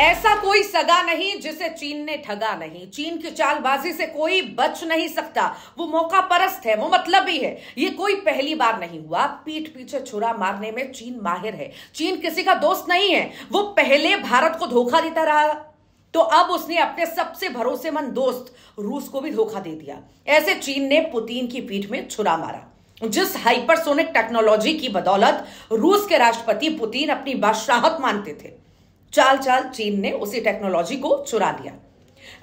ऐसा कोई सगा नहीं जिसे चीन ने ठगा नहीं चीन की चालबाजी से कोई बच नहीं सकता वो मौका परस्त है वो मतलब ही है ये कोई पहली बार नहीं हुआ पीठ पीछे छुरा मारने में चीन माहिर है चीन किसी का दोस्त नहीं है वो पहले भारत को धोखा देता रहा तो अब उसने अपने सबसे भरोसेमंद दोस्त रूस को भी धोखा दे दिया ऐसे चीन ने पुतिन की पीठ में छुरा मारा जिस हाइपरसोनिक टेक्नोलॉजी की बदौलत रूस के राष्ट्रपति पुतिन अपनी बादशाहत मानते थे चाल चाल चीन ने उसी टेक्नोलॉजी को चुरा लिया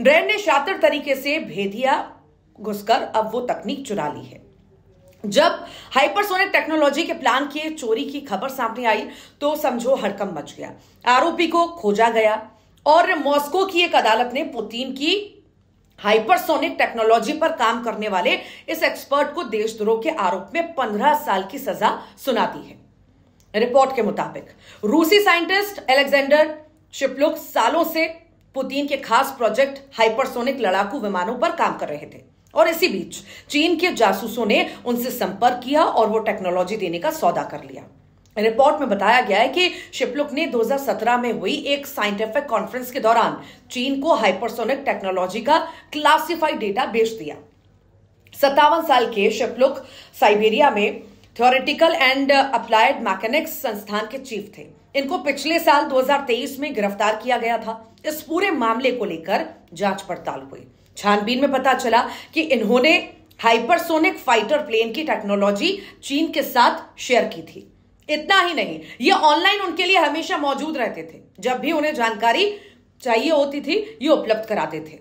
ड्रेन ने शातर तरीके से भेदिया घुसकर अब वो तकनीक चुरा ली है जब हाइपरसोनिक टेक्नोलॉजी के प्लान की चोरी की खबर सामने आई तो समझो हड़कम मच गया आरोपी को खोजा गया और मॉस्को की एक अदालत ने पुतिन की हाइपरसोनिक टेक्नोलॉजी पर काम करने वाले इस एक्सपर्ट को देशद्रोह के आरोप में पंद्रह साल की सजा सुना दी है रिपोर्ट के मुताबिक रूसी साइंटिस्ट एलेक्जेंडर शिपलुक सालों से पुतिन के खास प्रोजेक्ट हाइपरसोनिक लड़ाकू विमानों पर काम कर रहे थे और इसी बीच चीन के जासूसों ने उनसे संपर्क किया और वो टेक्नोलॉजी देने का सौदा कर लिया रिपोर्ट में बताया गया है कि शिपलुक ने 2017 में हुई एक साइंटिफिक कॉन्फ्रेंस के दौरान चीन को हाइपरसोनिक टेक्नोलॉजी का क्लासिफाइड डेटा बेच दिया सत्तावन साल के शिपलुक साइबेरिया में थ्योरेटिकल एंड अप्लाइड मैकेनिक्स संस्थान के चीफ थे इनको पिछले साल 2023 में गिरफ्तार किया गया था इस पूरे मामले को लेकर जांच पड़ताल हुई छानबीन में पता चला कि इन्होंने हाइपरसोनिक फाइटर प्लेन की टेक्नोलॉजी चीन के साथ शेयर की थी इतना ही नहीं ये ऑनलाइन उनके लिए हमेशा मौजूद रहते थे जब भी उन्हें जानकारी चाहिए होती थी ये उपलब्ध कराते थे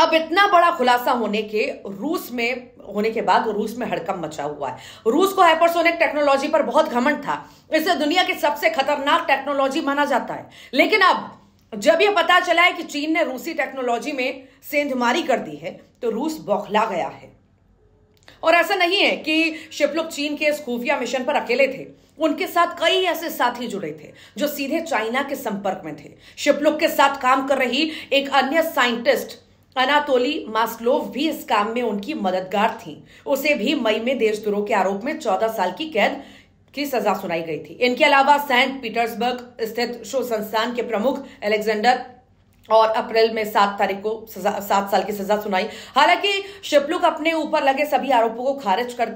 अब इतना बड़ा खुलासा होने के रूस में होने के बाद रूस में हड़कम मचा हुआ है रूस को हाइपरसोनिक टेक्नोलॉजी पर बहुत घमंड था इसे दुनिया की सबसे खतरनाक टेक्नोलॉजी माना जाता है लेकिन अब जब यह पता चला है कि चीन ने रूसी टेक्नोलॉजी में सेंधमारी कर दी है तो रूस बौखला गया है और ऐसा नहीं है कि शिपलुक चीन के इस खुफिया मिशन पर अकेले थे उनके साथ कई ऐसे साथी जुड़े थे जो सीधे चाइना के संपर्क में थे शिपलुक के साथ काम कर रही एक अन्य साइंटिस्ट अनातोली मास्लोव भी इस काम में उनकी मददगार थी उसे भी मई में देशद्रोह के आरोप में 14 साल की कैद की सजा सुनाई गई थी इनके अलावा सेंट पीटर्सबर्ग स्थित शो संस्थान के प्रमुख अलेक्जेंडर और अप्रैल में सात तारीख को सात साल की सजा सुनाई हालांकि शिपलुक अपने ऊपर लगे सभी आरोपों को खारिज कर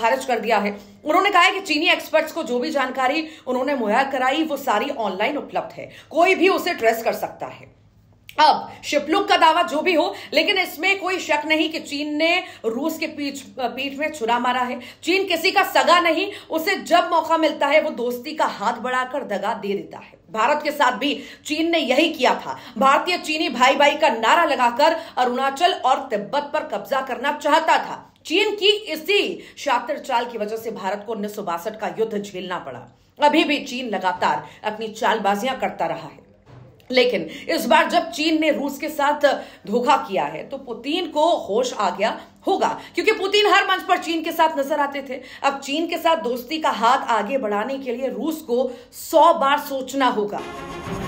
खारिज कर दिया है उन्होंने कहा है कि चीनी एक्सपर्ट्स को जो भी जानकारी उन्होंने मुहैया कराई वो सारी ऑनलाइन उपलब्ध है कोई भी उसे ट्रेस कर सकता है अब शिपलुक का दावा जो भी हो लेकिन इसमें कोई शक नहीं कि चीन ने रूस के पीठ पीठ में छुरा मारा है चीन किसी का सगा नहीं उसे जब मौका मिलता है वो दोस्ती का हाथ बढ़ाकर दगा दे देता है भारत के साथ भी चीन ने यही किया था भारतीय चीनी भाई भाई का नारा लगाकर अरुणाचल और तिब्बत पर कब्जा करना चाहता था चीन की इसी शातिर चाल की वजह से भारत को उन्नीस का युद्ध झेलना पड़ा अभी भी चीन लगातार अपनी चालबाजियां करता रहा है लेकिन इस बार जब चीन ने रूस के साथ धोखा किया है तो पुतिन को होश आ गया होगा क्योंकि पुतिन हर मंच पर चीन के साथ नजर आते थे अब चीन के साथ दोस्ती का हाथ आगे बढ़ाने के लिए रूस को सौ बार सोचना होगा